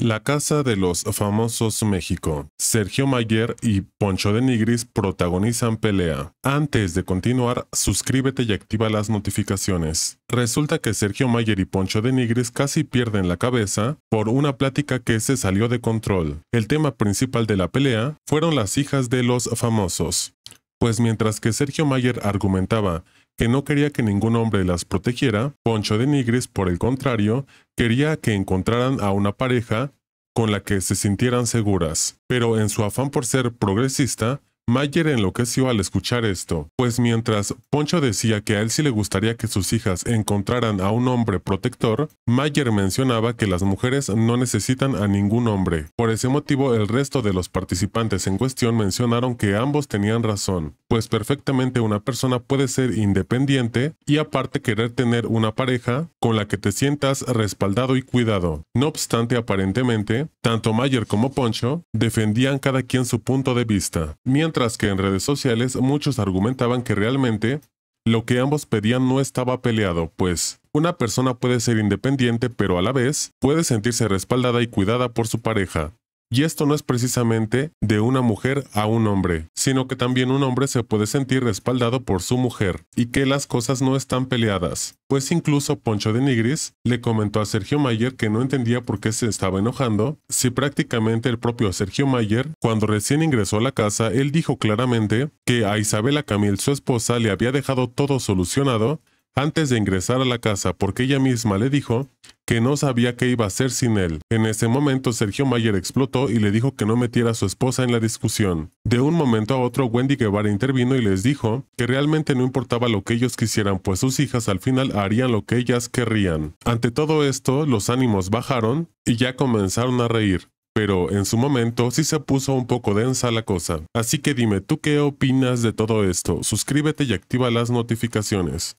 La Casa de los Famosos México. Sergio Mayer y Poncho de Nigris protagonizan pelea. Antes de continuar, suscríbete y activa las notificaciones. Resulta que Sergio Mayer y Poncho de Nigris casi pierden la cabeza por una plática que se salió de control. El tema principal de la pelea fueron las hijas de los famosos. Pues mientras que Sergio Mayer argumentaba que no quería que ningún hombre las protegiera, Poncho de Nigris, por el contrario, quería que encontraran a una pareja con la que se sintieran seguras, pero en su afán por ser progresista, Mayer enloqueció al escuchar esto, pues mientras Poncho decía que a él sí le gustaría que sus hijas encontraran a un hombre protector, Mayer mencionaba que las mujeres no necesitan a ningún hombre. Por ese motivo, el resto de los participantes en cuestión mencionaron que ambos tenían razón, pues perfectamente una persona puede ser independiente y aparte querer tener una pareja con la que te sientas respaldado y cuidado. No obstante, aparentemente, tanto Mayer como Poncho defendían cada quien su punto de vista. Mientras mientras que en redes sociales muchos argumentaban que realmente lo que ambos pedían no estaba peleado, pues una persona puede ser independiente pero a la vez puede sentirse respaldada y cuidada por su pareja. Y esto no es precisamente de una mujer a un hombre, sino que también un hombre se puede sentir respaldado por su mujer y que las cosas no están peleadas. Pues incluso Poncho de Nigris le comentó a Sergio Mayer que no entendía por qué se estaba enojando, si prácticamente el propio Sergio Mayer, cuando recién ingresó a la casa, él dijo claramente que a Isabela Camil, su esposa, le había dejado todo solucionado antes de ingresar a la casa porque ella misma le dijo que no sabía qué iba a hacer sin él. En ese momento Sergio Mayer explotó y le dijo que no metiera a su esposa en la discusión. De un momento a otro Wendy Guevara intervino y les dijo que realmente no importaba lo que ellos quisieran pues sus hijas al final harían lo que ellas querrían. Ante todo esto los ánimos bajaron y ya comenzaron a reír pero en su momento sí se puso un poco densa la cosa. Así que dime, ¿tú qué opinas de todo esto? Suscríbete y activa las notificaciones.